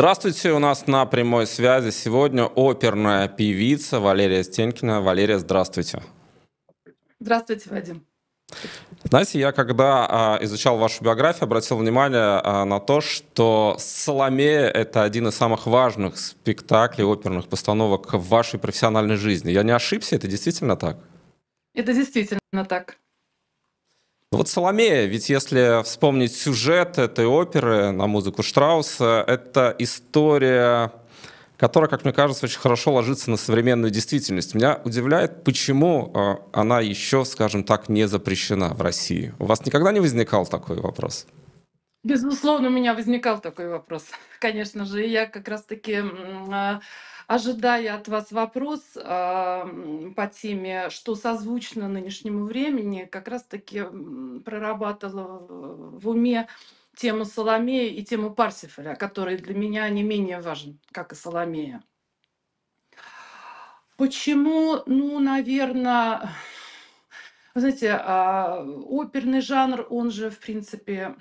Здравствуйте, у нас на прямой связи сегодня оперная певица Валерия Стенкина. Валерия, здравствуйте. Здравствуйте, Вадим. Знаете, я когда э, изучал вашу биографию, обратил внимание э, на то, что «Соломея» — это один из самых важных спектаклей, оперных постановок в вашей профессиональной жизни. Я не ошибся, это действительно так? Это действительно так. Ну вот «Соломея», ведь если вспомнить сюжет этой оперы на музыку Штрауса, это история которая, как мне кажется, очень хорошо ложится на современную действительность. Меня удивляет, почему э, она еще, скажем так, не запрещена в России. У вас никогда не возникал такой вопрос? Безусловно, у меня возникал такой вопрос, конечно же. я как раз-таки а, ожидая от вас вопрос э, по теме, что созвучно нынешнему времени, как раз-таки прорабатывала в уме тему Соломея и тему Парсифаля, который для меня не менее важен, как и Соломея. Почему? Ну, наверное, вы знаете, а, оперный жанр, он же, в принципе,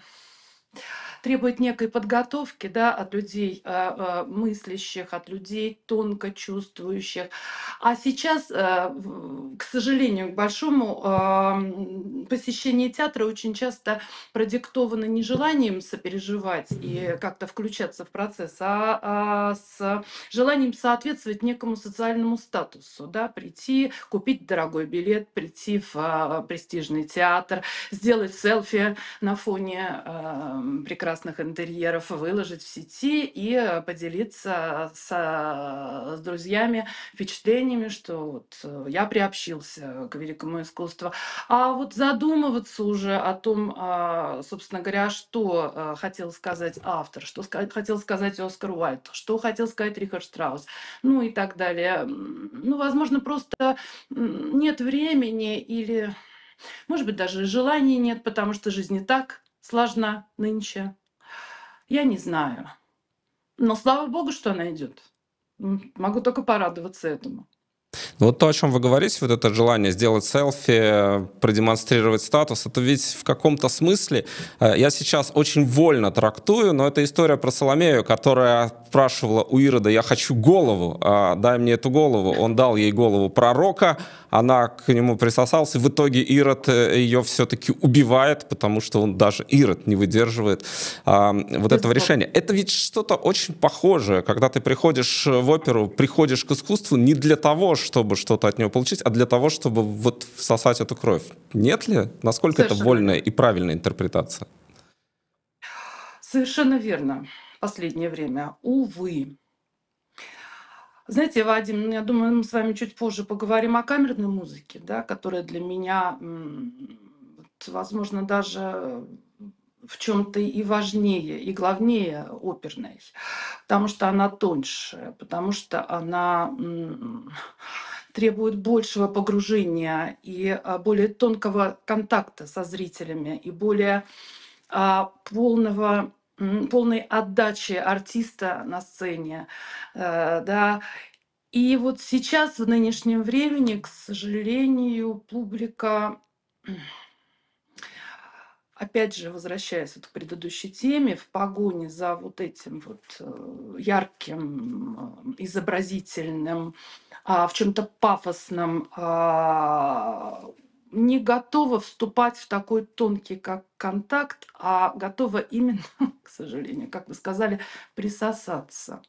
требует некой подготовки да, от людей а, а, мыслящих, от людей тонко чувствующих. А сейчас, э, к сожалению, к большому а, посещение театра очень часто продиктовано не желанием сопереживать и как-то включаться в процесс, а с желанием соответствовать некому социальному статусу, да, прийти, купить дорогой билет, прийти в престижный театр, сделать селфи на фоне прекрасного прекрасных интерьеров выложить в сети и э, поделиться э, с, э, с друзьями впечатлениями, что вот я приобщился к великому искусству. А вот задумываться уже о том, собственно говоря, что хотел сказать автор, что хотел сказать Оскар Уальд, что хотел сказать Рихард Штраус, ну и так далее. Ну, возможно, просто нет времени или, может быть, даже желания нет, потому что жизнь не так сложна нынче. Я не знаю. Но слава богу, что она идет. Могу только порадоваться этому. Ну, вот то, о чем вы говорите, вот это желание сделать селфи, продемонстрировать статус, это ведь в каком-то смысле, э, я сейчас очень вольно трактую, но это история про Соломею, которая спрашивала у Ирода, я хочу голову, а, дай мне эту голову. Он дал ей голову пророка, она к нему присосалась, и в итоге Ирод э, ее все-таки убивает, потому что он даже Ирод не выдерживает а, вот этого решения. Это ведь что-то очень похожее, когда ты приходишь э, в оперу, приходишь к искусству не для того, чтобы что-то от него получить, а для того, чтобы вот всосать эту кровь. Нет ли? Насколько Совершенно. это вольная и правильная интерпретация? Совершенно верно последнее время. Увы. Знаете, Вадим, ну, я думаю, мы с вами чуть позже поговорим о камерной музыке, да, которая для меня, возможно, даже в чем-то и важнее, и главнее оперной, потому что она тоньше, потому что она требует большего погружения и а, более тонкого контакта со зрителями, и более а, полного полной отдачи артиста на сцене, э, да. И вот сейчас, в нынешнем времени, к сожалению, публика, опять же, возвращаясь вот к предыдущей теме, в погоне за вот этим вот э, ярким, э, изобразительным, а, в чем-то пафосным а, не готова вступать в такой тонкий как контакт, а готова именно, к сожалению, как вы сказали, присосаться.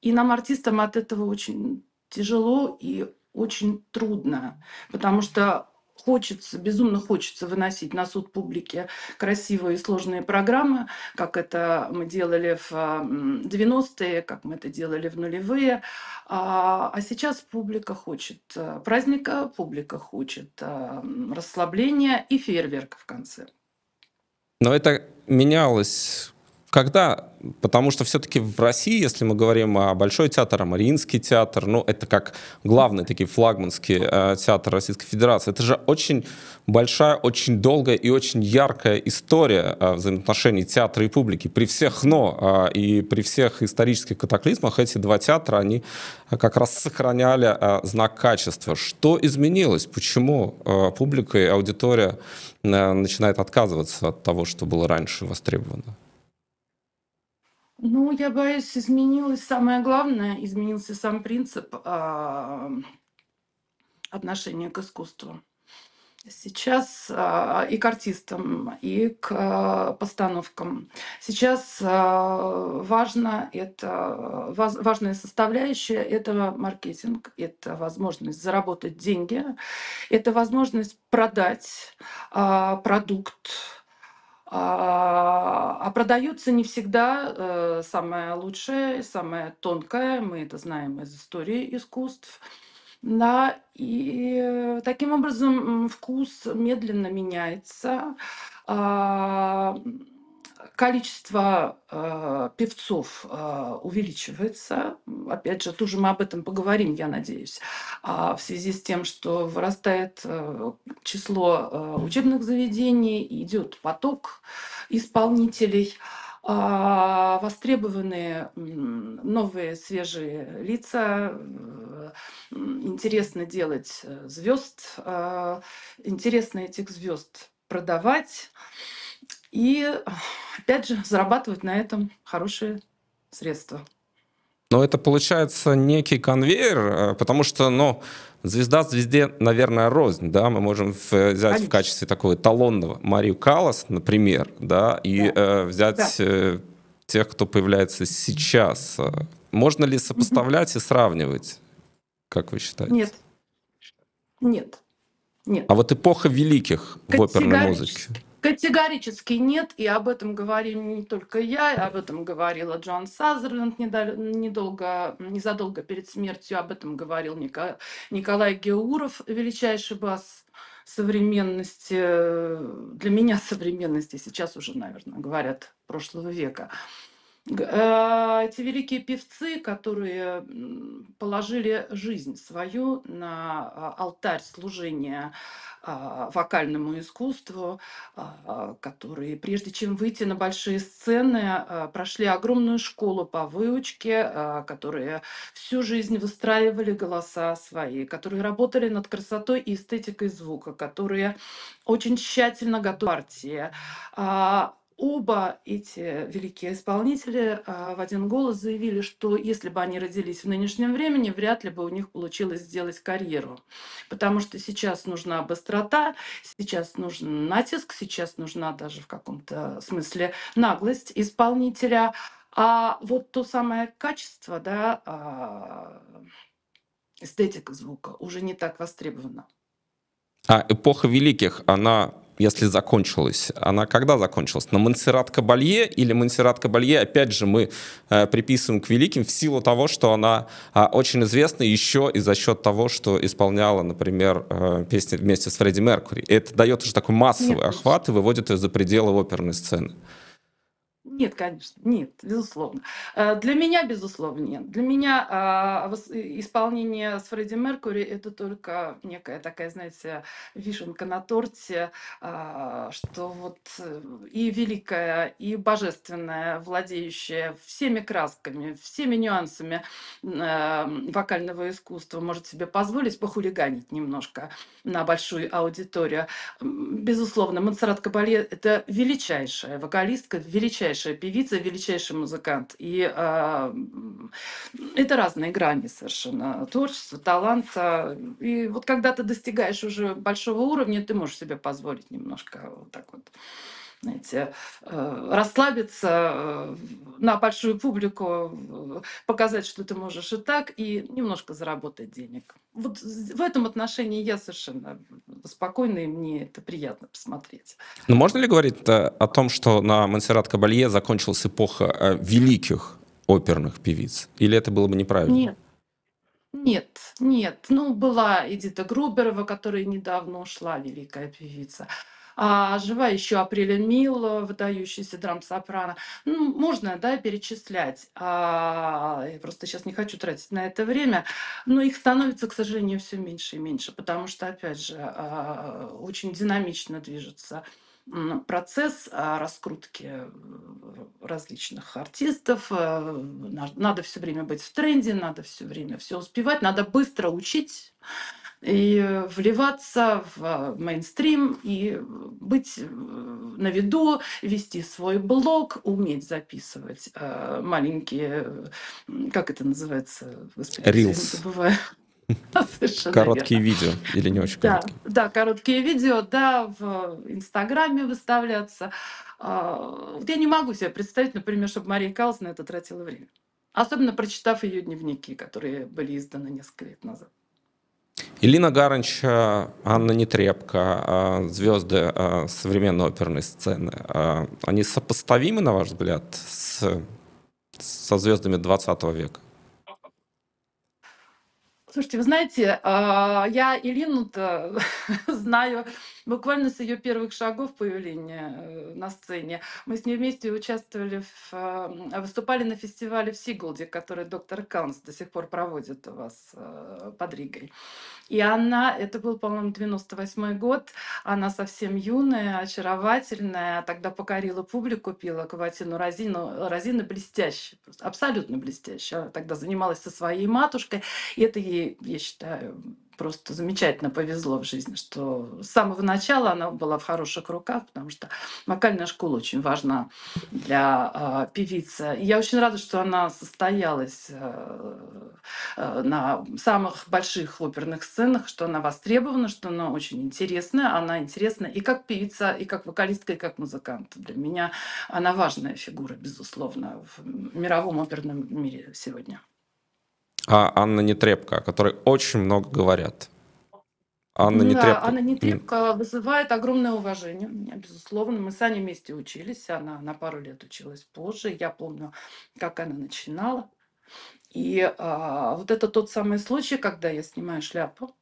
И нам, артистам, от этого очень тяжело и очень трудно, потому что хочется, безумно хочется выносить на суд публики красивые и сложные программы, как это мы делали в 90-е, как мы это делали в нулевые. А, а сейчас публика хочет э, праздника, публика хочет э, расслабления и фейерверка в конце. Но это менялось когда? Потому что все-таки в России, если мы говорим о Большой театр, о Мариинский театр, ну, это как главный такие флагманский э, театры Российской Федерации, это же очень большая, очень долгая и очень яркая история э, взаимоотношений театра и публики. При всех «но» э, и при всех исторических катаклизмах эти два театра, они как раз сохраняли э, знак качества. Что изменилось? Почему э, публика и аудитория э, начинает отказываться от того, что было раньше востребовано? Ну, я боюсь, изменилось самое главное, изменился сам принцип э, отношения к искусству. Сейчас э, и к артистам, и к э, постановкам. Сейчас э, важно это, ваз, важная составляющая — этого маркетинг, это возможность заработать деньги, это возможность продать э, продукт, а, а, продается не всегда э, самое лучшее, самое тонкое, мы это знаем из истории искусств. Да, и таким образом вкус медленно меняется. А, количество э, певцов э, увеличивается. Опять же, тоже мы об этом поговорим, я надеюсь, а в связи с тем, что вырастает э, число э, учебных заведений, идет поток исполнителей а, востребованы новые свежие лица, э, интересно делать э, звезд, э, интересно этих звезд продавать и, опять же, зарабатывать на этом хорошие средства. Но это получается некий конвейер, э, потому что, ну, звезда звезде, наверное, рознь, да, мы можем э, взять Конечно. в качестве такого талонного Марию Калас, например, да, и да. Э, взять да. Э, тех, кто появляется сейчас. Можно ли сопоставлять угу. и сравнивать, как вы считаете? Нет. Нет. Нет. А вот эпоха великих в оперной музыке. Категорически нет, и об этом говорили не только я, об этом говорила Джон Сазерленд недолго, незадолго перед смертью, об этом говорил Николай Геуров, величайший бас современности, э, для меня современности, сейчас уже, наверное, говорят, прошлого века. Э, эти великие певцы, которые положили жизнь свою на а, алтарь служения а, вокальному искусству, а, которые, прежде чем выйти на большие сцены, а, прошли огромную школу по выучке, которые всю жизнь выстраивали голоса свои, которые работали над красотой и эстетикой звука, которые очень тщательно готовили партии Оба эти великие исполнители а, в один голос заявили, что если бы они родились в нынешнем времени, вряд ли бы у них получилось сделать карьеру. Потому что сейчас нужна быстрота, сейчас нужен натиск, сейчас нужна даже в каком-то смысле наглость исполнителя. А вот то самое качество, да, а, эстетика звука уже не так востребована. А эпоха великих, она если закончилась, она когда закончилась? На Монсеррат Кабалье или Монсеррат Кабалье, опять же, мы э, приписываем к великим в силу того, что она э, очень известна еще и за счет того, что исполняла, например, э, песни вместе с Фредди Меркури. это дает уже такой массовый Нет, охват и выводит ее за пределы оперной сцены. Нет, конечно, нет, безусловно. Э, для меня, безусловно, нет. Для меня а, исполнение с Фредди Меркури это только некая такая, знаете, вишенка на торте, а, что вот э, и великая, и божественная, владеющая всеми красками, всеми нюансами а, вокального искусства может себе позволить похулиганить немножко на большую аудиторию. Безусловно, Монсеррат Кабалье – это величайшая вокалистка, величайшая величайшая певица, величайший музыкант. И э, это разные грани совершенно. Творчество, талант. И вот когда ты достигаешь уже большого уровня, ты можешь себе позволить немножко вот так вот знаете, э, расслабиться э, на большую публику, э, показать, что ты можешь и так, и немножко заработать денег. Вот в этом отношении я совершенно спокойна, и мне это приятно посмотреть. Но ну, можно ли говорить о том, что на Монсеррат Кабалье закончилась эпоха великих оперных певиц? Или это было бы неправильно? Нет. Нет, нет. Ну, была Эдита Груберова, которая недавно ушла, великая певица а жива еще Апреля Мил, выдающийся драм-сопрано. Ну, можно, да, перечислять. А, я просто сейчас не хочу тратить на это время. Но их становится, к сожалению, все меньше и меньше, потому что, опять же, а, очень динамично движется процесс а, раскрутки э, различных артистов. А, надо все время быть в тренде, надо все время все успевать, надо быстро учить и э, вливаться в э, мейнстрим и быть э, на виду, вести свой блог, уметь записывать маленькие, как это называется, господи, короткие видео или не очень короткие? Да, короткие видео, да, в Инстаграме выставляться. А, я не могу себе представить, например, чтобы Мария Калс на это тратила время. Особенно прочитав ее дневники, которые были изданы несколько лет назад. Илина Гаранч, э, Анна Нетребко, э, звезды э, современной оперной сцены, они сопоставимы, на ваш взгляд, с, со звездами 20 века? Слушайте, вы знаете, я Илину знаю буквально с ее первых шагов появления э, на сцене. Мы с ней вместе участвовали, в, э, выступали на фестивале в Сигулде, который доктор Каунс до сих пор проводит у вас э, под Ригой. И она, это был, по-моему, 98 год, она совсем юная, очаровательная, тогда покорила публику, пила каватину Розину. Розина блестящая, просто абсолютно блестящая. Она тогда занималась со своей матушкой, и это ей, я считаю, просто замечательно повезло в жизни, что с самого начала она была в хороших руках, потому что вокальная школа очень важна для э, певицы. И я очень рада, что она состоялась э, э, на самых больших оперных сценах, что она востребована, что она очень интересная. Она интересна и как певица, и как вокалистка, и как музыкант. Для меня она важная фигура, безусловно, в мировом оперном мире сегодня а Анна Нетребко, о которой очень много говорят. Анна да, Нетребко. Анна Нетребко а вызывает огромное уважение безусловно. Мы с Аней вместе учились, она на пару лет училась позже. Я помню, как она начинала. И а, вот это тот самый случай, когда я снимаю шляпу,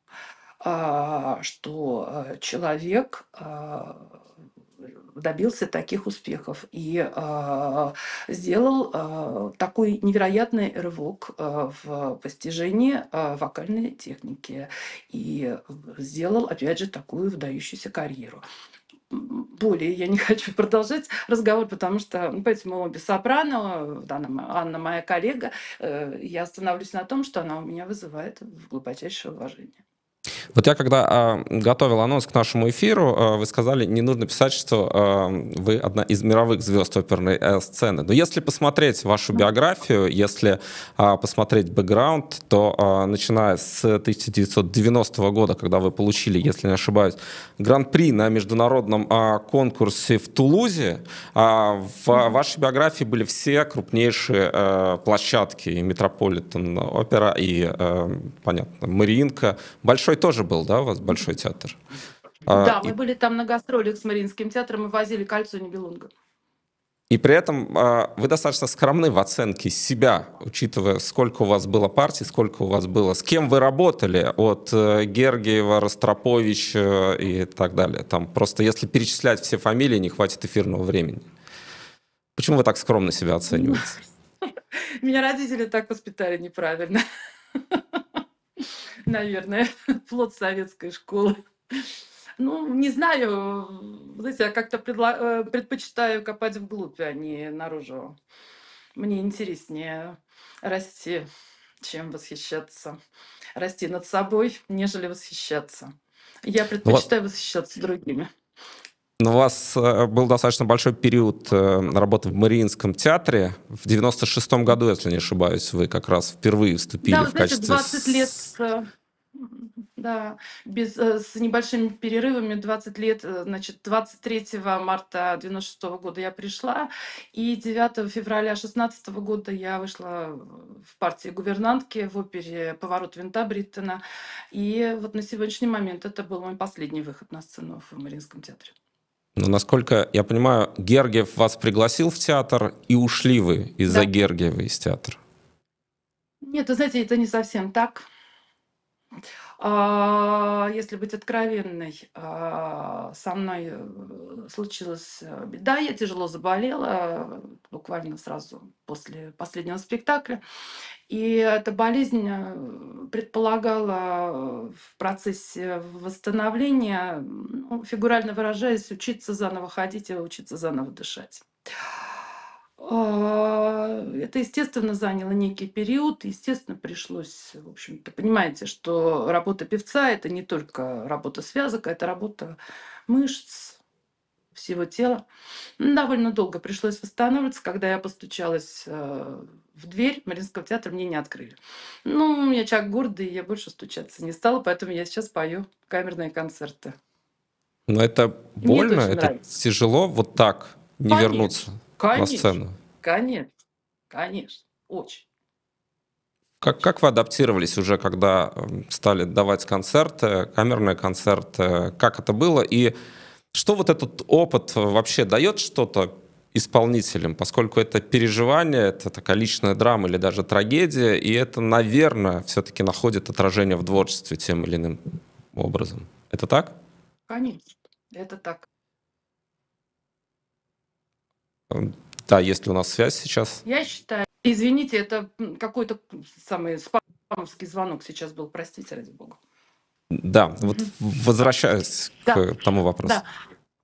а, что э, человек а, добился таких успехов и э, сделал э, такой невероятный рывок э, в постижении э, вокальной техники и сделал, опять же, такую выдающуюся карьеру более я не хочу продолжать разговор, потому что, ну, понимаете, обе сопрано, Анна, Анна моя коллега, э, я остановлюсь на том, что она у меня вызывает глубочайшее уважение. Вот я когда э, готовил анонс к нашему эфиру, э, вы сказали, не нужно писать, что э, вы одна из мировых звезд оперной э, сцены. Но если посмотреть вашу биографию, если э, посмотреть бэкграунд, то э, начиная с 1990 года, когда вы получили, если не ошибаюсь, гран-при на международном э, конкурсе в Тулузе, э, в э, вашей биографии были все крупнейшие э, площадки, и Метрополитен опера, и, э, понятно, Мариинка. Большой тоже тоже был, да, у вас большой театр? А, да, а, мы и... были там на гастролях с Мариинским театром и возили кольцо Небелунга. И при этом а, вы достаточно скромны в оценке себя, учитывая, сколько у вас было партий, сколько у вас было, с кем вы работали, от э, Гергиева, Ростроповича э, и так далее. Там просто если перечислять все фамилии, не хватит эфирного времени. Почему вы так скромно себя ну, оцениваете? Меня родители так воспитали неправильно. наверное, плод советской школы. Ну, не знаю, знаете, я как-то предла... Э, предпочитаю копать вглубь, а не наружу. Мне интереснее расти, чем восхищаться. Расти над собой, нежели восхищаться. Я ну, предпочитаю ну, восхищаться другими у вас э, был достаточно большой период э, работы в Мариинском театре. В 96-м году, если не ошибаюсь, вы как раз впервые вступили да, в качестве... Да, 20 лет э, да, без, с небольшими перерывами, 20 лет, значит, 23 марта 96 -го года я пришла, и 9 февраля 16 года я вышла в партии гувернантки в опере «Поворот винта» Бриттона, и вот на сегодняшний момент это был мой последний выход на сцену в Мариинском театре. Но, насколько я понимаю, Гергиев вас пригласил в театр, и ушли вы из-за да. Гергиева из театра. Нет, вы знаете, это не совсем так. А, если быть откровенной, а, со мной э, случилась э, беда, я тяжело заболела, буквально сразу после последнего спектакля. И эта болезнь э, предполагала в процессе восстановления, ну, фигурально выражаясь, учиться заново ходить и учиться заново дышать. А, это, естественно, заняло некий период. Естественно, пришлось, в общем-то, понимаете, что работа певца — это не только работа связок, а это работа мышц, всего тела. Довольно долго пришлось восстанавливаться. Когда я постучалась э, в дверь Мариинского театра, мне не открыли. Ну, я человек гордый, я больше стучаться не стала, поэтому я сейчас пою камерные концерты. Но это больно, это, это тяжело вот так не Конечно. вернуться конечно, на сцену? Конечно, конечно, очень. Как, как вы адаптировались уже, когда эм, стали давать концерты, камерные концерты? Как это было? И что вот этот опыт э, вообще дает что-то исполнителям, поскольку это переживание, это такая личная драма или даже трагедия, и это, наверное, все-таки находит отражение в творчестве тем или иным образом. Это так? Конечно, это так. Эм, да, есть ли у нас связь сейчас? Я считаю, извините, это какой-то самый спамовский звонок сейчас был, простите, ради бога. Да, вот возвращаюсь да. к тому вопросу. Да.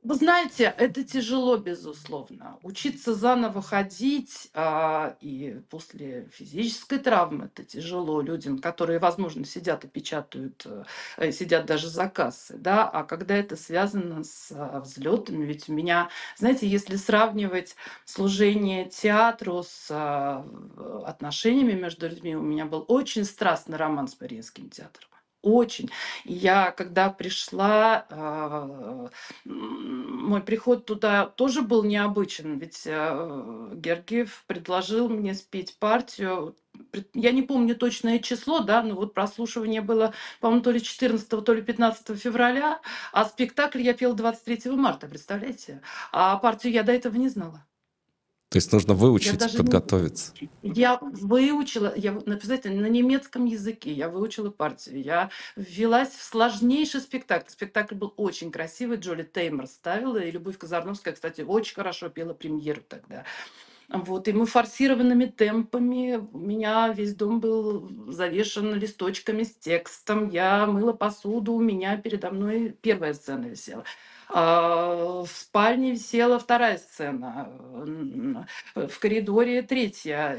Вы знаете, это тяжело, безусловно. Учиться заново ходить а, и после физической травмы это тяжело людям, которые, возможно, сидят и печатают, э, э, сидят даже за кассой, да. А когда это связано с а, взлетами, ведь у меня, знаете, если сравнивать служение театру с а, э, отношениями между людьми, у меня был очень страстный роман с Мариинским театром очень. Я когда пришла, а, мой приход туда тоже был необычен, ведь э, Гергиев предложил мне спеть партию я не помню точное число, да, но вот прослушивание было, по-моему, то ли 14, то ли 15 февраля, а спектакль я пела 23 марта, представляете? А партию я до этого не знала. То есть нужно выучить, я подготовиться. Не... Я выучила, я, написать на немецком языке, я выучила партию, я ввелась в сложнейший спектакль. Спектакль был очень красивый, Джоли Теймор ставила, и Любовь Казарновская, кстати, очень хорошо пела премьеру тогда. Вот, и мы форсированными темпами, у меня весь дом был завешен листочками с текстом, я мыла посуду, у меня передо мной первая сцена висела. А, в спальне села вторая сцена, э, в коридоре третья.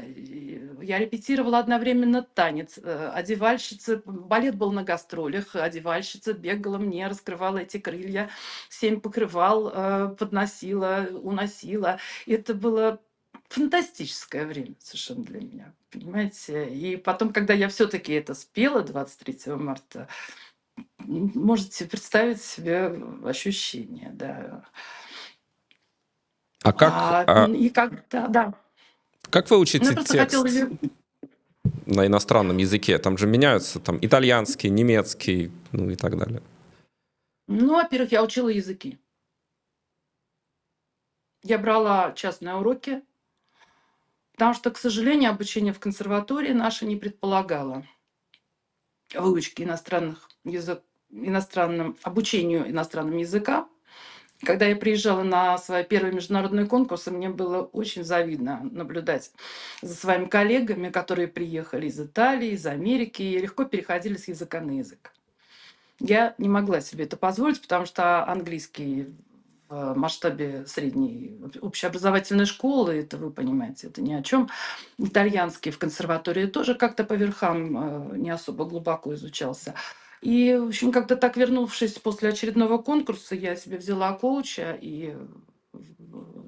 Я репетировала одновременно танец. Э, одевальщица, балет был на гастролях, одевальщица бегала мне, раскрывала эти крылья, семь покрывал, э, подносила, уносила. Это было фантастическое время совершенно для меня, понимаете? И потом, когда я все-таки это спела 23 марта, можете представить себе ощущение, да. А как... А, а... И как, да, да. Как выучить ну, текст хотела... на иностранном языке? Там же меняются там итальянский, немецкий, ну и так далее. Ну, во-первых, я учила языки. Я брала частные уроки, потому что, к сожалению, обучение в консерватории наше не предполагало выучки иностранных языков иностранным, обучению иностранным языка. Когда я приезжала на свой первый международный конкурс, мне было очень завидно наблюдать за своими коллегами, которые приехали из Италии, из Америки и легко переходили с языка на язык. Я не могла себе это позволить, потому что английский в масштабе средней общеобразовательной школы, это вы понимаете, это ни о чем. Итальянский в консерватории тоже как-то по верхам э, не особо глубоко изучался. И, в общем, как-то так вернувшись после очередного конкурса, я себе взяла коуча и э,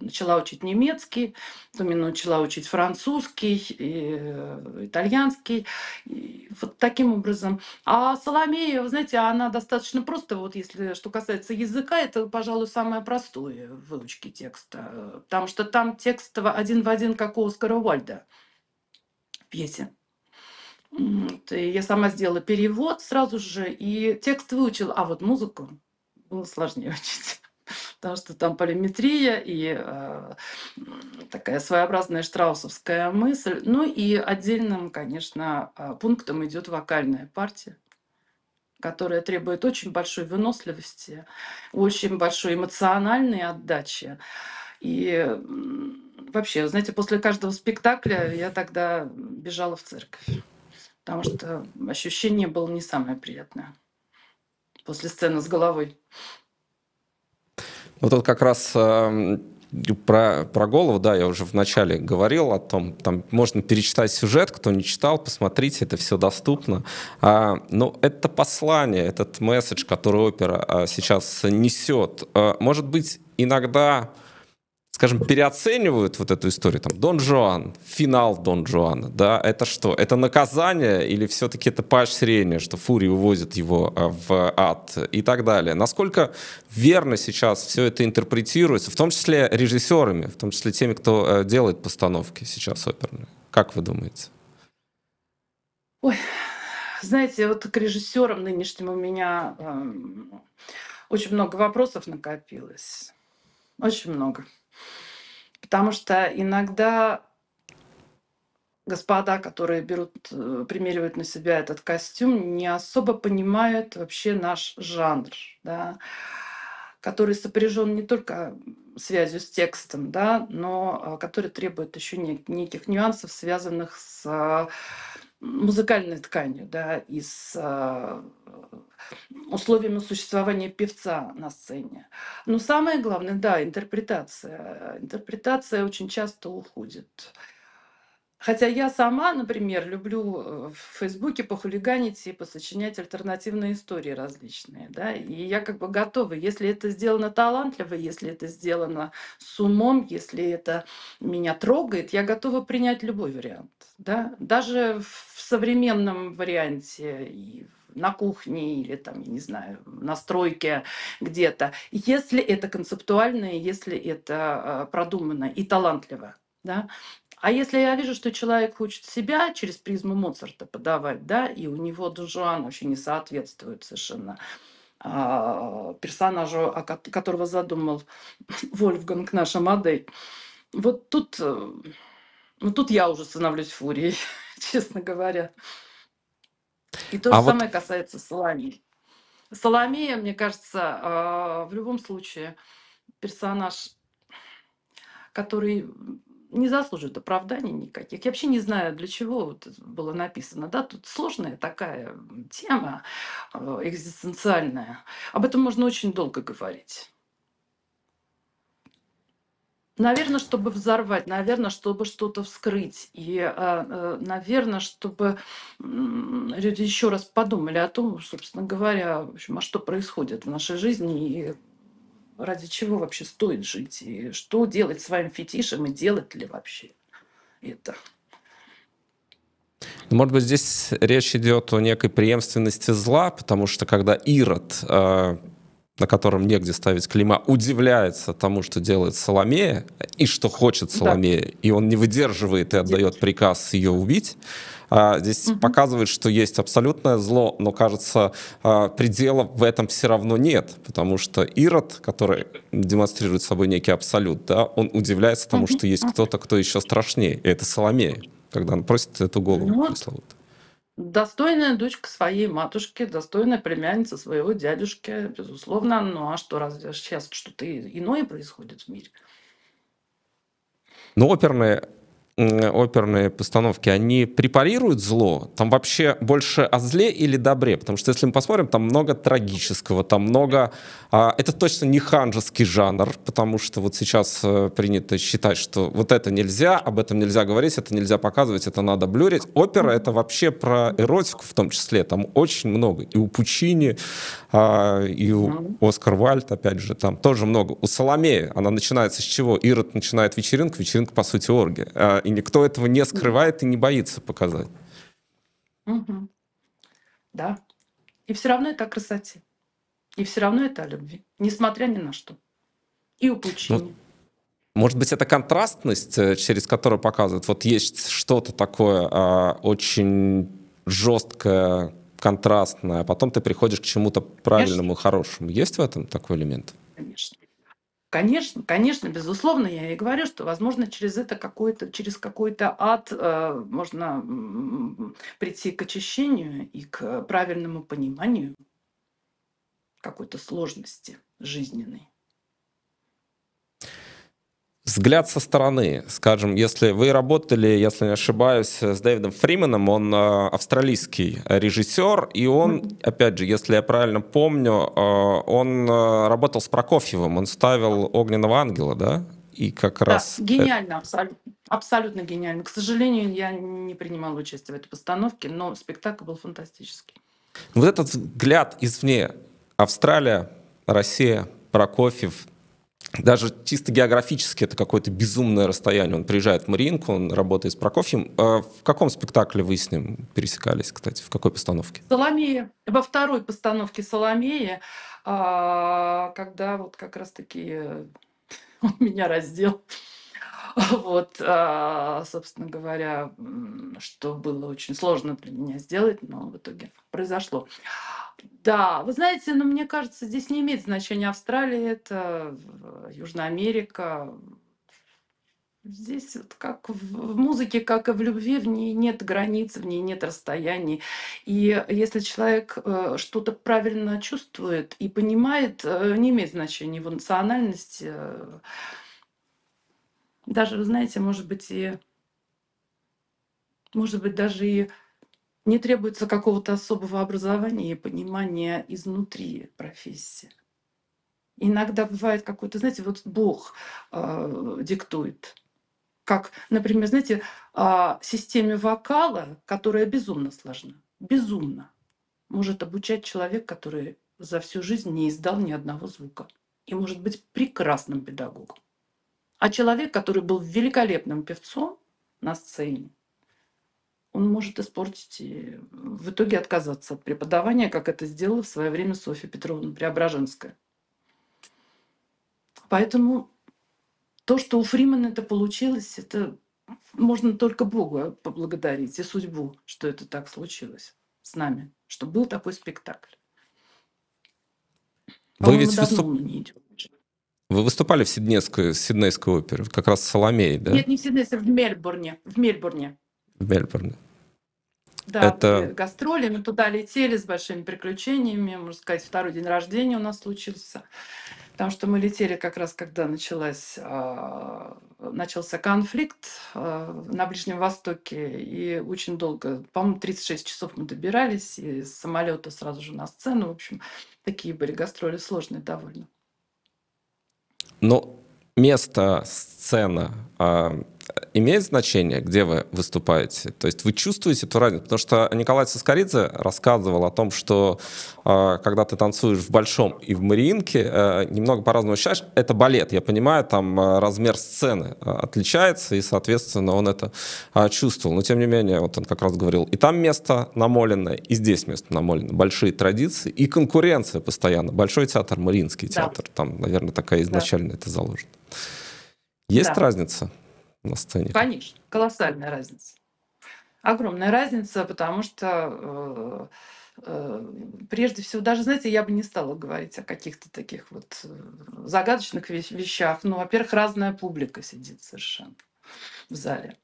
начала учить немецкий, потом я начала учить французский, и э, итальянский, и вот таким образом. А Соломея, вы знаете, она достаточно просто, вот если что касается языка, это, пожалуй, самое простое в выучке текста, потому что там текст один в один, как у Оскара Уальда в пьесе я сама сделала перевод сразу же и текст выучила, а вот музыку было сложнее учить потому что там полиметрия и э, такая своеобразная штраусовская мысль. Ну и отдельным, конечно, а, пунктом идет вокальная партия которая требует очень большой выносливости, очень большой эмоциональной отдачи. И вообще, знаете, после каждого спектакля я тогда бежала в церковь потому что ощущение было не самое приятное после сцены с головой. Ну, тут как раз э, про, про голову, да, я уже вначале говорил о том, там можно перечитать сюжет, кто не читал, посмотрите, это все доступно. А, но ну, это послание, этот месседж, который опера а, сейчас несет, а, может быть, иногда скажем, переоценивают вот эту историю, там, Дон Жуан, финал Дон Жуана, да, это что, это наказание или все-таки это поощрение, что Фури увозит его э, в ад и так далее. Насколько верно сейчас все это интерпретируется, в том числе режиссерами, в том числе теми, кто э, делает постановки сейчас оперные? Как вы думаете? Ой, знаете, вот к режиссерам нынешним у меня э, очень много вопросов накопилось. Очень много. Потому что иногда господа, которые берут, э, примеривают на себя этот костюм, не особо понимают вообще наш жанр, да, который сопряжен не только связью с текстом, да, но э, который требует еще неких нюансов, связанных с музыкальной тканью, да, и с э, условиями существования певца на сцене. Но самое главное, да, интерпретация. Интерпретация очень часто уходит. Хотя я сама, например, люблю э, в Фейсбуке похулиганить и посочинять альтернативные истории различные. Да? И я как бы готова. Если это сделано талантливо, если это сделано с умом, если это меня трогает, я готова принять любой вариант. Да? Даже в современном варианте и на кухне или там, я не знаю, на стройке где-то, если это концептуально, если это э, продумано и талантливо. Да? А если я вижу, что человек хочет себя через призму Моцарта подавать, да, и у него Дужуан вообще не соответствует совершенно а, персонажу, которого задумал Вольфганг, наша модель. Вот тут, э, ну тут я уже становлюсь фурией, честно говоря. И то а же вот... самое касается Соломии. Соломея, мне кажется, а, в любом случае персонаж, который не заслуживает оправданий никаких. Я вообще не знаю, для чего вот было написано. Да? Тут сложная такая тема, а, экзистенциальная. Об этом можно очень долго говорить. Наверное, чтобы взорвать, наверное, чтобы что-то вскрыть. И, а, а, наверное, чтобы люди еще раз подумали о том, собственно говоря, в общем, а что происходит в нашей жизни и ради чего вообще стоит жить, и что делать своим фетишем, и делать ли вообще это. Ну, может быть, здесь речь идет о некой преемственности зла, потому что когда Ирод, э, на котором негде ставить клима, удивляется тому, что делает Соломея, и что хочет Соломея, да. и он не выдерживает и отдает приказ ее убить, а, здесь угу. показывает, что есть абсолютное зло, но, кажется, а, предела в этом все равно нет, потому что Ирод, который демонстрирует собой некий абсолют, да, он удивляется тому, угу. что есть кто-то, кто еще страшнее, и это Соломея, когда он просит эту голову ну, Достойная дочка своей матушки, достойная племянница своего дядюшки, безусловно. Ну а что, разве сейчас что-то иное происходит в мире? Ну, оперные оперные постановки, они препарируют зло? Там вообще больше о зле или добре? Потому что если мы посмотрим, там много трагического, там много... А, это точно не ханжеский жанр, потому что вот сейчас э, принято считать, что вот это нельзя, об этом нельзя говорить, это нельзя показывать, это надо блюрить. Опера — это вообще про эротику в том числе, там очень много. И у Пучини а, и у Оскар Вальд, опять же, там тоже много. У Соломея она начинается с чего? Ирод начинает вечеринку, вечеринка, по сути, орги. А, и никто этого не скрывает и не боится показать. Угу. Да. И все равно это о красоте. И все равно это о любви. Несмотря ни на что. И о пучине. Ну, может быть, это контрастность, э, через которую показывают, вот есть что-то такое а, очень жесткое, контрастное, а потом ты приходишь к чему-то правильному, Конечно. хорошему. Есть в этом такой элемент? Конечно. Конечно, конечно, безусловно, я и говорю, что, возможно, через это какой-то, через какой-то ад э, можно э, прийти к очищению и к правильному пониманию какой-то сложности жизненной взгляд со стороны. Скажем, если вы работали, если не ошибаюсь, с Дэвидом Фрименом, он э, австралийский режиссер, и он, опять же, если я правильно помню, э, он э, работал с Прокофьевым, он ставил «Огненного ангела», да? И как да, раз... гениально, абсолютно. Абсолютно гениально. К сожалению, я не принимал участие в этой постановке, но спектакль был фантастический. Вот этот взгляд извне. Австралия, Россия, Прокофьев, даже чисто географически это какое-то безумное расстояние. Он приезжает в Мариинку, он работает с Прокофьем. А в каком спектакле вы с ним пересекались, кстати, в какой постановке? Соломея. Во второй постановке Соломея, а, когда вот как раз-таки он меня раздел. Вот, а, собственно говоря, что было очень сложно для меня сделать, но в итоге произошло. Да, вы знаете, но ну, мне кажется, здесь не имеет значения Австралия, это Южная Америка. Здесь вот как в музыке, как и в любви, в ней нет границ, в ней нет расстояний. И если человек э, что-то правильно чувствует и понимает, э, не имеет значения его национальность, э, даже, знаете, может быть, и может быть, даже и не требуется какого-то особого образования и понимания изнутри профессии. Иногда бывает какой-то, знаете, вот Бог э, диктует. Как, например, знаете, э, системе вокала, которая безумно сложна, безумно может обучать человек, который за всю жизнь не издал ни одного звука и может быть прекрасным педагогом. А человек, который был великолепным певцом на сцене, он может испортить и в итоге отказаться от преподавания, как это сделала в свое время Софья Петровна Преображенская. Поэтому то, что у Фримана это получилось, это можно только Богу а, поблагодарить и судьбу, что это так случилось с нами, что был такой спектакль. Вы ведь, выступ... Вы выступали в Сиднейской, Сиднейской опере, как раз в Соломее, да? Нет, не в Сиднейской, в Мельбурне. В Мельбурне. В Мельбурне. Да, это... гастроли, мы туда летели с большими приключениями, можно сказать, второй день рождения у нас случился, потому что мы летели как раз, когда началась, а, начался конфликт а, на Ближнем Востоке, и очень долго, по-моему, 36 часов мы добирались, и с самолета сразу же на сцену, в общем, такие были гастроли сложные довольно. Но ну, место, сцена, а, имеет значение, где вы выступаете? То есть вы чувствуете эту разницу? Потому что Николай Соскоридзе рассказывал о том, что э, когда ты танцуешь в Большом и в Мариинке, э, немного по-разному ощущаешь. Это балет, я понимаю, там э, размер сцены э, отличается, и, соответственно, он это э, чувствовал. Но, тем не менее, вот он как раз говорил, и там место намоленное, и здесь место намоленное. Большие традиции и конкуренция постоянно. Большой театр, Мариинский да. театр. Там, наверное, такая изначально да. это заложено. Есть да. разница? на сцене? Конечно, колоссальная разница. Огромная разница, потому что э, э, прежде всего, даже, знаете, я бы не стала говорить о каких-то таких вот э, загадочных вещах. Ну, во-первых, разная публика сидит совершенно в зале.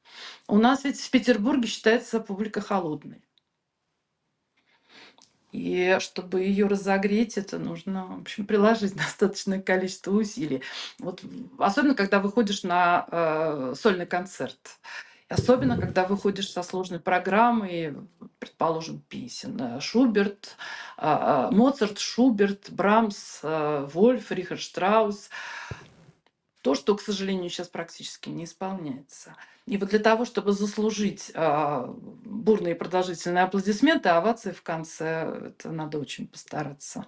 У нас ведь в Петербурге считается публика холодной. И чтобы ее разогреть, это нужно, в общем, приложить достаточное количество усилий. Вот, особенно, когда выходишь на э, сольный концерт. Особенно, когда выходишь со сложной программой, предположим, песен э, Шуберт, э, э, Моцарт, Шуберт, Брамс, Вольф, Рихард Штраус. То, что, к сожалению, сейчас практически не исполняется. И вот для того, чтобы заслужить а, бурные и продолжительные аплодисменты, овации в конце, это надо очень постараться.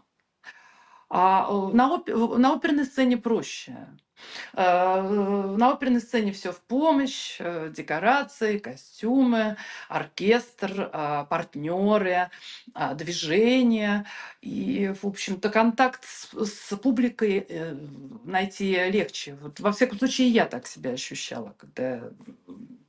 А э, на, опер, на оперной сцене проще. Э, на оперной сцене все в помощь, э, декорации, костюмы, оркестр, а, партнеры, а, движение И, в общем-то, контакт с, с публикой э, найти легче. Вот, во всяком случае, я так себя ощущала, когда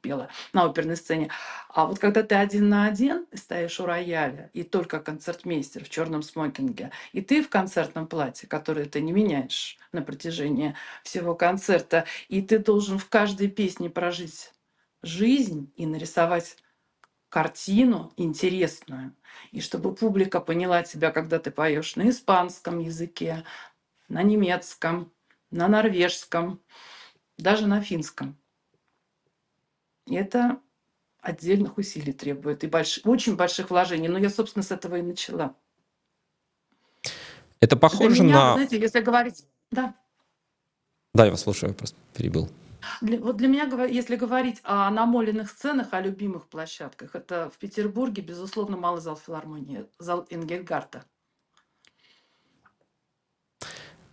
пела на оперной сцене. А вот когда ты один на один стоишь у рояля, и только концертмейстер в черном смокинге, и ты в концертном платье, которое ты не меняешь, на протяжении всего концерта. И ты должен в каждой песне прожить жизнь и нарисовать картину интересную, и чтобы публика поняла тебя, когда ты поешь на испанском языке, на немецком, на норвежском, даже на финском. это отдельных усилий требует и больш... очень больших вложений. Но я, собственно, с этого и начала. Это похоже Для меня, на... Знаете, если говорить да. Да, я вас слушаю, я просто перебил. Для, вот для меня, если говорить о намоленных сценах, о любимых площадках, это в Петербурге, безусловно, малый зал филармонии, зал Энгельгарта.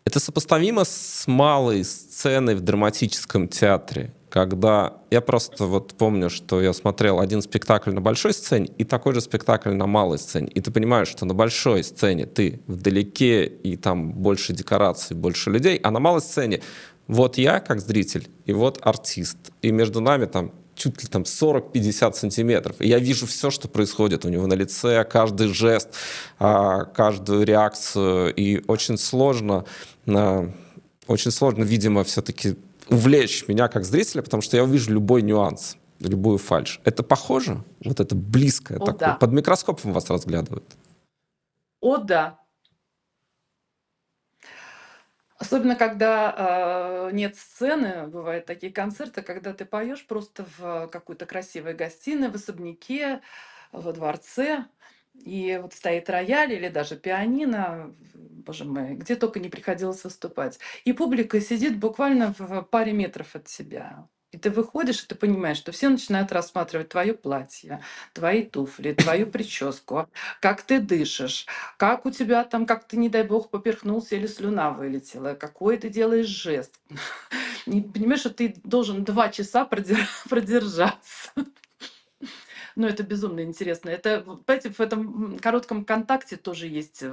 Это сопоставимо с малой сценой в драматическом театре когда я просто вот помню, что я смотрел один спектакль на большой сцене и такой же спектакль на малой сцене. И ты понимаешь, что на большой сцене ты вдалеке, и там больше декораций, больше людей, а на малой сцене вот я как зритель, и вот артист. И между нами там чуть ли там 40-50 сантиметров. И я вижу все, что происходит у него на лице, каждый жест, а, каждую реакцию. И очень сложно, а, очень сложно, видимо, все-таки увлечь меня как зрителя, потому что я увижу любой нюанс, любую фальш. Это похоже? Вот это близкое О, такое? Да. Под микроскопом вас разглядывают? О, да. Особенно, когда э, нет сцены, бывают такие концерты, когда ты поешь просто в какой-то красивой гостиной, в особняке, во дворце. И вот стоит рояль или даже пианино, боже мой, где только не приходилось выступать. И публика сидит буквально в паре метров от себя. И ты выходишь, и ты понимаешь, что все начинают рассматривать твое платье, твои туфли, твою прическу, как ты дышишь, как у тебя там, как ты, не дай бог, поперхнулся или слюна вылетела, какой ты делаешь жест. И понимаешь, что ты должен два часа продержаться. Но ну, это безумно интересно. Это, понимаете, в этом коротком контакте тоже есть э,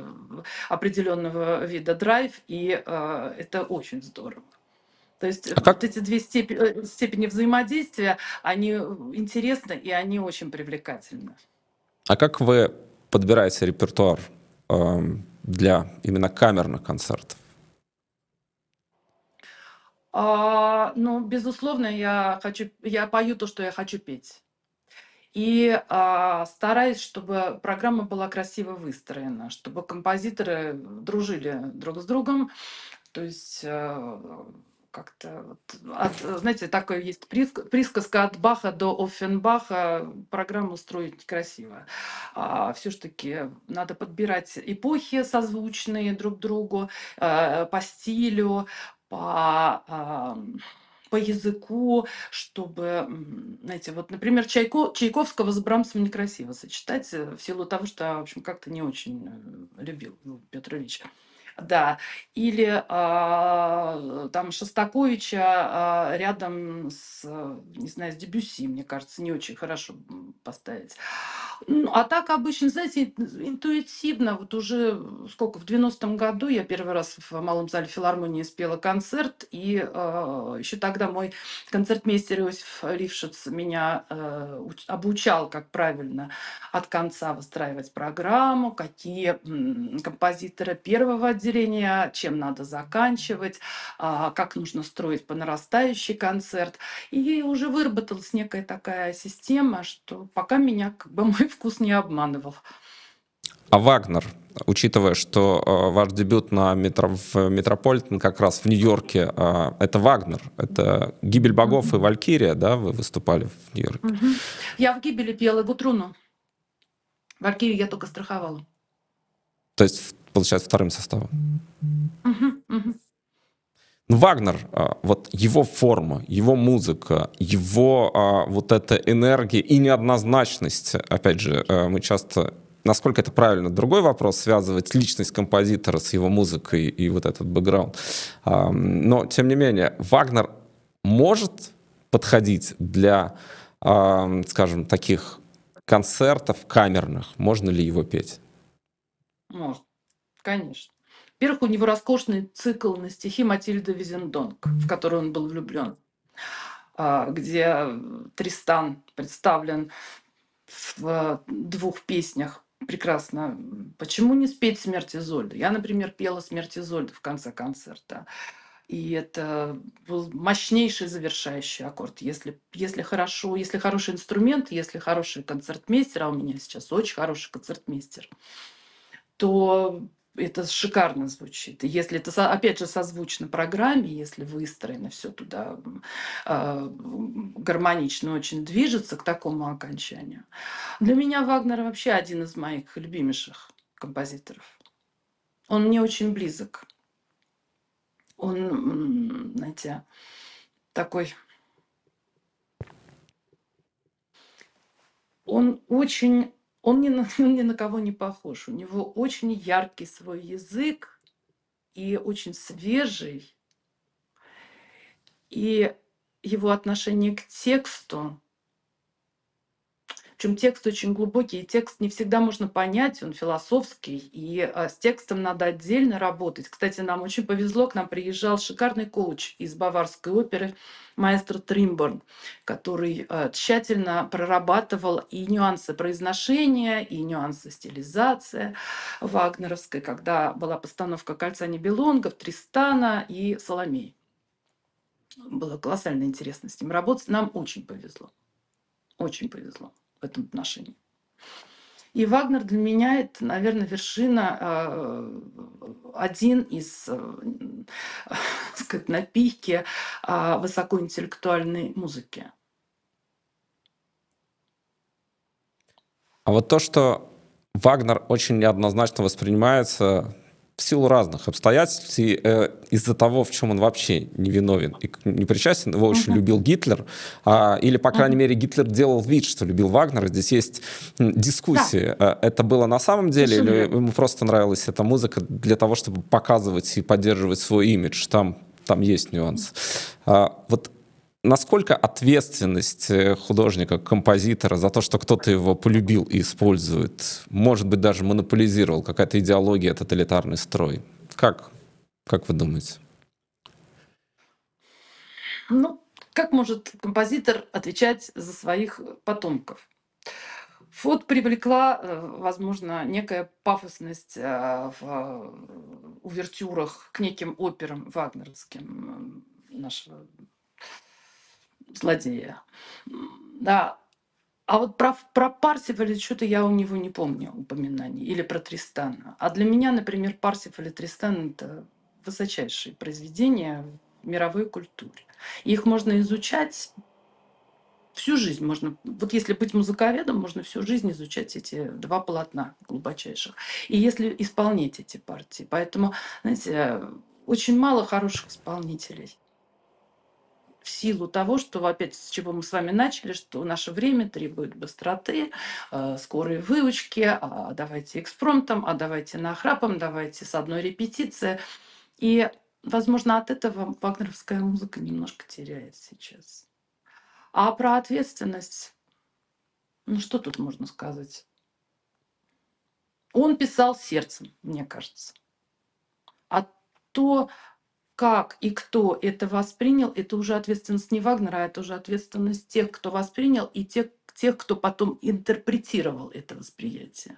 определенного вида драйв, и э, это очень здорово. То есть а вот как... эти две степени, э, степени взаимодействия, они э, интересны и они очень привлекательны. А как вы подбираете репертуар э, для именно камерных концертов? А, ну, безусловно, я хочу, я пою то, что я хочу петь. И а, стараюсь, чтобы программа была красиво выстроена, чтобы композиторы дружили друг с другом. То есть а, как-то, вот, от, знаете, такой есть присказка от Баха до Оффенбаха, программу строить красиво. А, Все-таки надо подбирать эпохи созвучные друг другу, а, по стилю, по... А, по языку, чтобы, знаете, вот, например, Чайко, Чайковского с Брамсом некрасиво сочетать э, в силу того, что, в общем, как-то не очень э, любил ну, Петр Ильич. Да, или а, там Шостаковича а, рядом с, э, не знаю, с Дебюси, мне кажется, не очень хорошо поставить. Ну, а так обычно, знаете, интуитивно, вот уже э, сколько, в 90-м году я первый раз в Малом зале филармонии спела концерт, и э, еще тогда мой концертмейстер Иосиф Лившиц меня э, обучал, как правильно от конца выстраивать программу, какие м, композиторы первого отделения, чем надо заканчивать, э, как нужно строить по нарастающий концерт. И уже выработалась некая такая система, что пока меня как бы мой вкус не обманывал. А Вагнер, учитывая, что э, ваш дебют на метро, в Метрополитен как раз в Нью-Йорке, э, это Вагнер, это «Гибель богов» mm-hmm. и «Валькирия», да, вы выступали в Нью-Йорке? Mm-hmm. Я в «Гибели» пела Гутруну. «Валькирию» я только страховала. То есть, получается, вторым составом? Mm-hmm. Mm-hmm. Но ну, Вагнер, а, вот его форма, его музыка, его а, вот эта энергия и неоднозначность, опять же, а, мы часто насколько это правильно, другой вопрос, связывать личность композитора с его музыкой и вот этот бэкграунд. Но, тем не менее, Вагнер может подходить для, скажем, таких концертов камерных? Можно ли его петь? Может, конечно. Во-первых, у него роскошный цикл на стихи Матильды Визендонг, в которую он был влюблен, а, где Тристан представлен в э, двух песнях прекрасно. Почему не спеть «Смерть Изольды»? Я, например, пела «Смерть Изольды» в конце концерта. И это был мощнейший завершающий аккорд. Если, если, хорошо, если хороший инструмент, если хороший концертмейстер, а у меня сейчас очень хороший концертмейстер, то это шикарно звучит. Если это, опять же, созвучно программе, если выстроено все туда э, гармонично, очень движется к такому окончанию. Для меня Вагнер вообще один из моих любимейших композиторов. Он мне очень близок. Он, знаете, такой... Он очень он ни, на, он ни на кого не похож. У него очень яркий свой язык и очень свежий. И его отношение к тексту причем текст очень глубокий, и текст не всегда можно понять, он философский, и э, с текстом надо отдельно работать. Кстати, нам очень повезло, к нам приезжал шикарный коуч из баварской оперы маэстро Тримборн, который э, тщательно прорабатывал и нюансы произношения, и нюансы стилизации вагнеровской, когда была постановка «Кольца Небелунгов», «Тристана» и «Соломей». Было колоссально интересно с ним работать, нам очень повезло. Очень повезло в этом отношении. И Вагнер для меня это, наверное, вершина, а, один из, э, сказать, напихки а, высокоинтеллектуальной музыки. А вот то, что Вагнер очень неоднозначно воспринимается в силу разных обстоятельств, и, э, из-за того, в чем он вообще не виновен и не причастен, его очень uh-huh. любил Гитлер, а, или, по крайней uh-huh. мере, Гитлер делал вид, что любил Вагнера. Здесь есть дискуссии. Да. Э, это было на самом деле, или ему просто нравилась эта музыка для того, чтобы показывать и поддерживать свой имидж. Там, там есть нюанс. А, вот насколько ответственность э, художника, композитора за то, что кто-то его полюбил и использует, может быть, даже монополизировал какая-то идеология, тоталитарный строй? Как, как вы думаете? Ну, как может композитор отвечать за своих потомков? Фот привлекла, э, возможно, некая пафосность э, в увертюрах к неким операм вагнеровским нашего злодея. Да. А вот про, про Парсифаля что-то я у него не помню упоминаний. Или про Тристана. А для меня, например, Парсифаль и Тристан — это высочайшие произведения в мировой культуре. Их можно изучать всю жизнь можно, вот если быть музыковедом, можно всю жизнь изучать эти два полотна глубочайших. И если исполнять эти партии. Поэтому, знаете, очень мало хороших исполнителей в силу того, что опять с чего мы с вами начали, что наше время требует быстроты, э, скорой выучки, а давайте экспромтом, а давайте нахрапом, давайте с одной репетиции. И, возможно, от этого вагнеровская музыка немножко теряет сейчас. А про ответственность, ну что тут можно сказать? Он писал сердцем, мне кажется. А то, как и кто это воспринял, это уже ответственность не Вагнера, а это уже ответственность тех, кто воспринял, и тех, тех, кто потом интерпретировал это восприятие.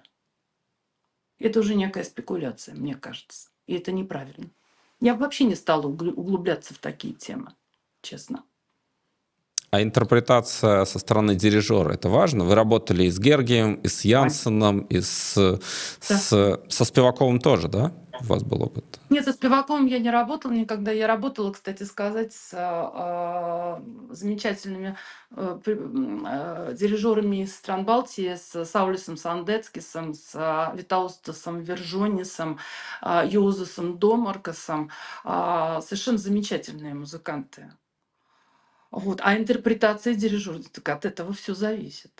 Это уже некая спекуляция, мне кажется. И это неправильно. Я вообще не стала углубляться в такие темы, честно. А интерпретация со стороны дирижера это важно. Вы работали и с Гергием, и с Янсеном, и с, да. с, со Спиваковым тоже, да? у вас был опыт? Нет, со Спиваком я не работала никогда. Я работала, кстати сказать, с э, замечательными э, э, дирижерами из стран Балтии, с Саулисом Сандецкисом, с э, а, Витаустасом Вержонисом, э, Йозусом Домаркасом, Э, совершенно замечательные музыканты. Вот. А интерпретация дирижера, так от этого все зависит.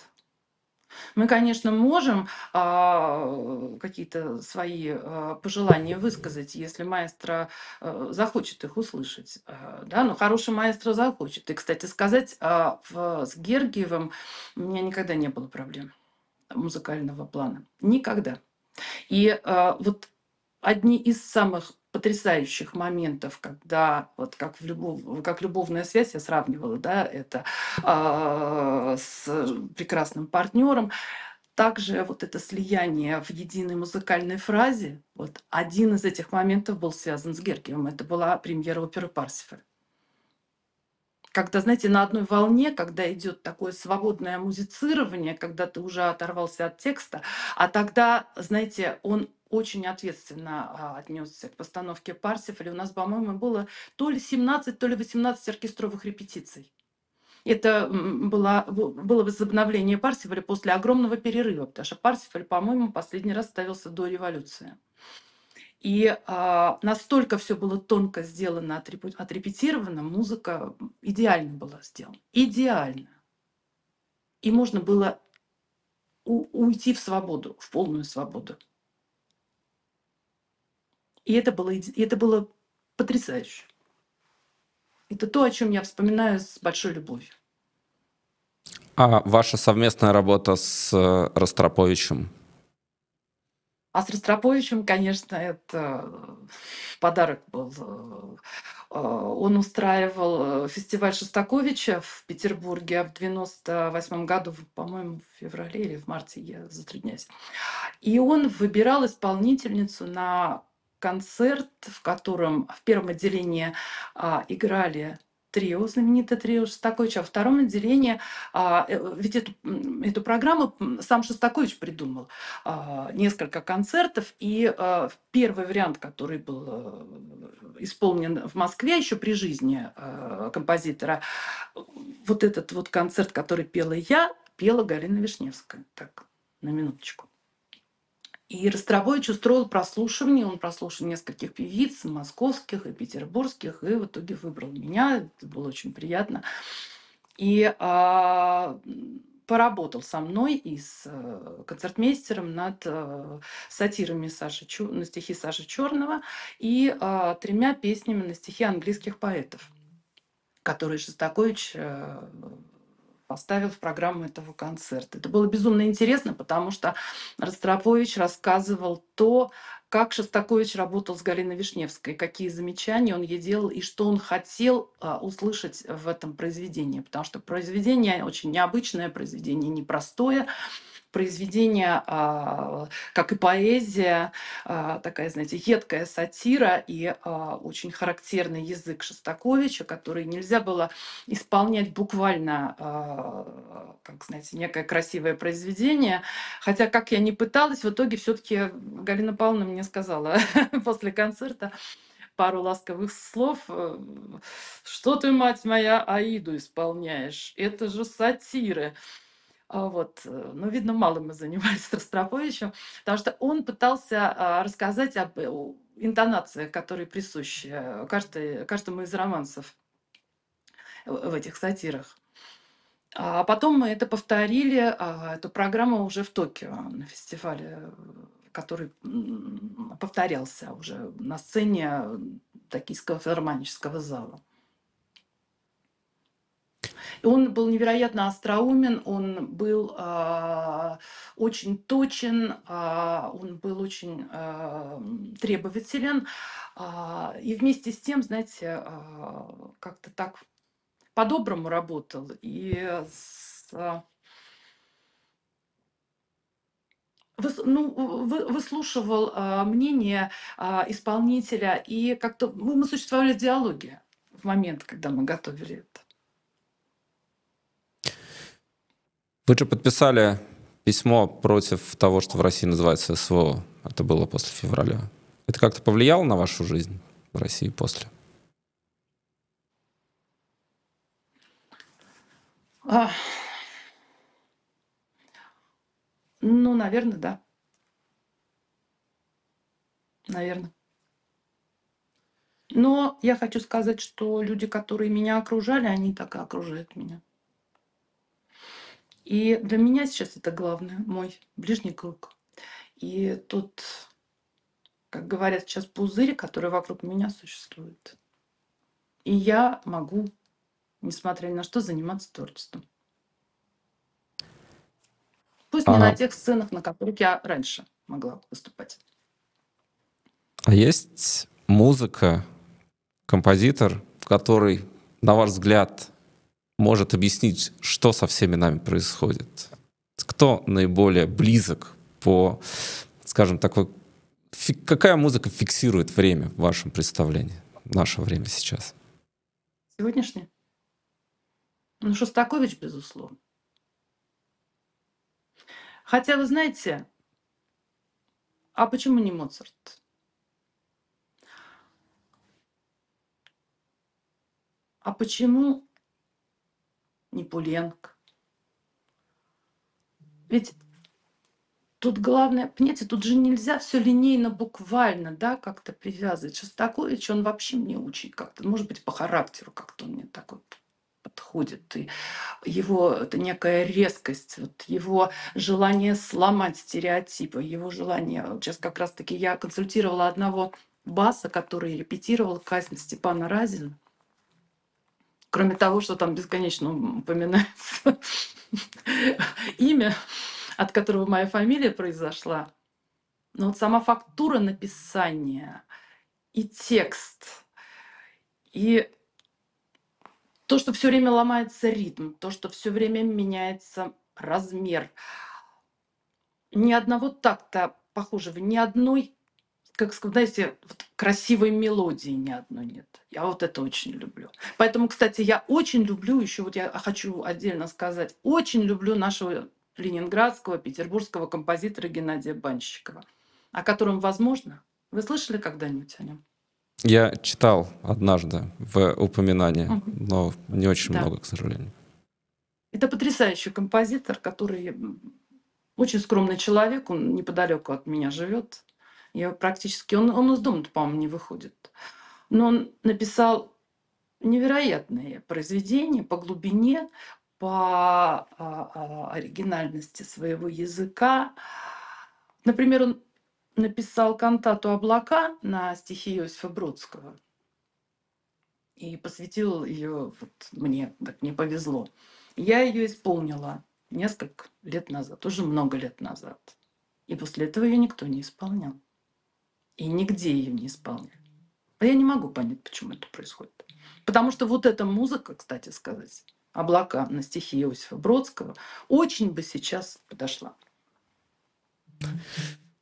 Мы, конечно, можем а, какие-то свои а, пожелания высказать, если маэстро а, захочет их услышать. А, да? Но хороший маэстро захочет. И, кстати, сказать, а, в, с Гергиевым у меня никогда не было проблем музыкального плана. Никогда. И а, вот одни из самых потрясающих моментов, когда вот как, в любов, как любовная связь, я сравнивала да, это э, с прекрасным партнером, также вот это слияние в единой музыкальной фразе, вот один из этих моментов был связан с Гергиевым, это была премьера оперы «Парсифаль» когда, знаете, на одной волне, когда идет такое свободное музицирование, когда ты уже оторвался от текста, а тогда, знаете, он очень ответственно а, отнесся к постановке Парсифаля. У нас, по-моему, было то ли 17, то ли 18 оркестровых репетиций. Это было, было возобновление Парсифаля после огромного перерыва, потому что Парсифаль, по-моему, последний раз ставился до революции. И а, настолько все было тонко сделано, отрепетировано, музыка идеально была сделана. Идеально. И можно было у, уйти в свободу, в полную свободу. И это было, и это было потрясающе. Это то, о чем я вспоминаю с большой любовью. А ваша совместная работа с э, Ростроповичем? А с Ростроповичем, конечно, это подарок был. Э, э, он устраивал фестиваль Шостаковича в Петербурге в 98 году, по-моему, в феврале или в марте, я затрудняюсь. И он выбирал исполнительницу на концерт, в котором в первом отделении а, играли трио, знаменитое трио Шостакович, а в втором отделении, а, э, ведь эту, эту программу сам Шостакович придумал, а, несколько концертов, и а, первый вариант, который был э, исполнен в Москве еще при жизни а, композитора, вот этот вот концерт, который пела я, пела Галина Вишневская, так, на минуточку. И Ростровович устроил прослушивание, он прослушал нескольких певиц, московских и петербургских, и в итоге выбрал меня, это было очень приятно. И а, поработал со мной и с э, концертмейстером над а, сатирами Саши, на стихи Саши Черного и а, тремя песнями на стихи английских поэтов, которые Шостакович а, поставил в программу этого концерта. Это было безумно интересно, потому что Ростропович рассказывал то, как Шостакович работал с Галиной Вишневской, какие замечания он ей делал и что он хотел а, услышать в этом произведении. Потому что произведение очень необычное, произведение непростое произведение, а, как и поэзия, а, такая, знаете, едкая сатира и а, очень характерный язык Шостаковича, который нельзя было исполнять буквально, как, знаете, некое красивое произведение. Хотя, как я не пыталась, в итоге все-таки Галина Павловна мне сказала после концерта, пару ласковых слов. Э, Что ты, мать моя, Аиду исполняешь? Это же сатиры. А, вот. Э, но ну, видно, мало мы занимались Ростроповичем, потому что он пытался а, рассказать об интонациях, которые присущи каждой, каждому из романсов в этих сатирах. А потом мы это повторили, а, эту программу уже в Токио на фестивале, который повторялся уже на сцене токийского филармонического зала. Он был невероятно остроумен, он был э, очень точен, э, он был очень э, требователен. Э, и вместе с тем, знаете, э, как-то так по-доброму работал. И с, э, ну, выслушивал а, мнение а, исполнителя, и как-то мы, мы существовали в диалоге в момент, когда мы готовили это. Вы же подписали письмо против того, что в России называется СВО. Это было после февраля. Это как-то повлияло на вашу жизнь в России после? А... Ну, наверное, да. Наверное. Но я хочу сказать, что люди, которые меня окружали, они так и окружают меня. И для меня сейчас это главное, мой ближний круг. И тот, как говорят сейчас, пузырь, который вокруг меня существует. И я могу, несмотря ни на что, заниматься творчеством. Пусть а... не на тех сценах, на которых я раньше могла выступать. А есть музыка, композитор, который, на ваш взгляд, может объяснить, что со всеми нами происходит? Кто наиболее близок по, скажем, такой... Какая музыка фиксирует время в вашем представлении, наше время сейчас? Сегодняшнее? Ну, Шостакович, безусловно. Хотя, вы знаете, а почему не Моцарт? А почему не Непуленко. Ведь тут главное, понимаете, тут же нельзя все линейно, буквально, да, как-то привязывать. Шостакович, он вообще мне учит, как-то, может быть, по характеру как-то он мне так вот подходит. И его это некая резкость, вот его желание сломать стереотипы, его желание. Вот сейчас как раз-таки я консультировала одного баса, который репетировал казнь Степана Разина кроме того, что там бесконечно упоминается имя, от которого моя фамилия произошла, но вот сама фактура написания и текст, и то, что все время ломается ритм, то, что все время меняется размер. Ни одного такта похожего, ни одной, как сказать, знаете, вот красивой мелодии ни одной нет. Я вот это очень люблю. Поэтому, кстати, я очень люблю, еще вот я хочу отдельно сказать, очень люблю нашего ленинградского, петербургского композитора Геннадия Банщикова, о котором, возможно, вы слышали когда-нибудь о нем? Я читал однажды в упоминании, но не очень да. много, к сожалению. Это потрясающий композитор, который очень скромный человек, он неподалеку от меня живет, я практически... Он, он из дома, по-моему, не выходит. Но он написал невероятные произведения по глубине, по а, а, оригинальности своего языка. Например, он написал кантату «Облака» на стихи Иосифа Бродского и посвятил ее вот мне, так мне повезло. Я ее исполнила несколько лет назад, уже много лет назад. И после этого ее никто не исполнял. И нигде ее не исполняли. А я не могу понять, почему это происходит. Потому что вот эта музыка, кстати сказать, облака на стихи Иосифа Бродского, очень бы сейчас подошла.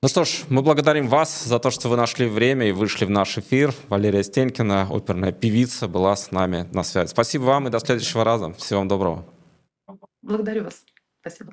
Ну что ж, мы благодарим вас за то, что вы нашли время и вышли в наш эфир. Валерия Стенкина, оперная певица, была с нами на связи. Спасибо вам и до следующего раза. Всего вам доброго. Благодарю вас. Спасибо.